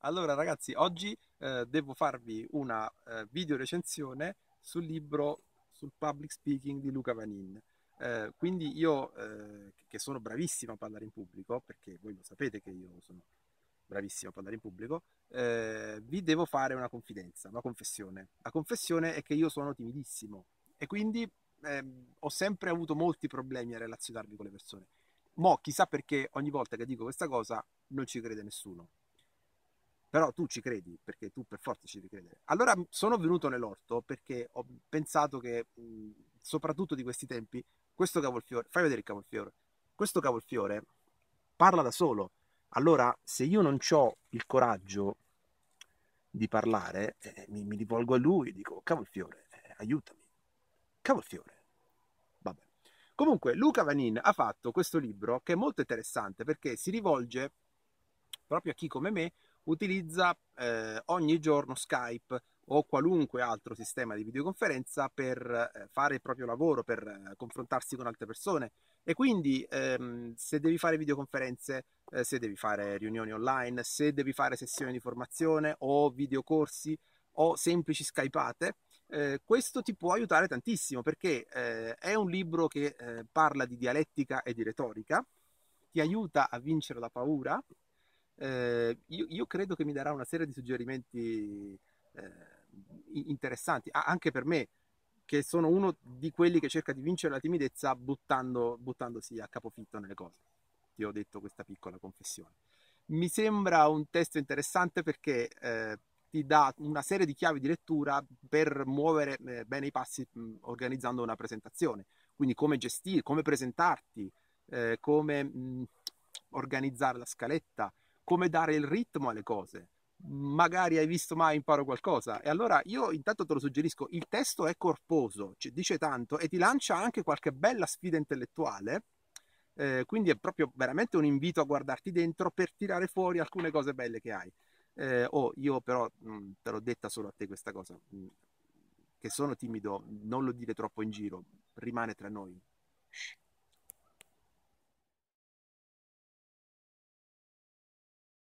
Allora ragazzi, oggi eh, devo farvi una eh, video recensione sul libro sul public speaking di Luca Vanin. Eh, quindi io, eh, che sono bravissimo a parlare in pubblico, perché voi lo sapete che io sono bravissimo a parlare in pubblico, eh, vi devo fare una confidenza, una confessione. La confessione è che io sono timidissimo e quindi ehm, ho sempre avuto molti problemi a relazionarmi con le persone. Mo, chissà perché ogni volta che dico questa cosa non ci crede nessuno però tu ci credi perché tu per forza ci devi credere. Allora mhmm, sono venuto nell'orto perché ho pensato che mhmm, soprattutto di questi tempi questo cavolfiore, fai vedere il cavolfiore, questo cavolfiore parla da solo. Allora se io non ho il coraggio di parlare, eh, mi, mi, rivolgo a lui e dico cavolfiore, eh, aiutami, cavolfiore. Vabbè. Comunque Luca Vanin ha fatto questo libro che è molto interessante perché si rivolge proprio a chi come me utilizza eh, ogni giorno Skype o qualunque altro sistema di videoconferenza per eh, fare il proprio lavoro, per eh, confrontarsi con altre persone. E quindi ehm, se devi fare videoconferenze, eh, se devi fare riunioni online, se devi fare sessioni di formazione o videocorsi o semplici skypate, eh, questo ti può aiutare tantissimo perché eh, è un libro che eh, parla di dialettica e di retorica, ti aiuta a vincere la paura, eh, io, io, credo che mi darà una serie di suggerimenti eh, interessanti, ah, anche per me, che sono uno di quelli che cerca di vincere la timidezza buttando, buttandosi a capofitto nelle cose. Ti ho detto questa piccola confessione. Mi sembra un testo interessante perché eh, ti dà una serie di chiavi di lettura per muovere eh, bene i passi mh, mm, organizzando una presentazione. Quindi come gestire, come presentarti, eh, come mh, mm, organizzare la scaletta, come dare il ritmo alle cose. Magari hai visto mai imparo qualcosa. E allora io intanto te lo suggerisco, il testo è corposo, cioè dice tanto e ti lancia anche qualche bella sfida intellettuale. Eh, quindi è proprio veramente un invito a guardarti dentro per tirare fuori alcune cose belle che hai. Eh, oh, io però mh, mm, te l'ho detta solo a te questa cosa, mh, mm, che sono timido, non lo dire troppo in giro, rimane tra noi.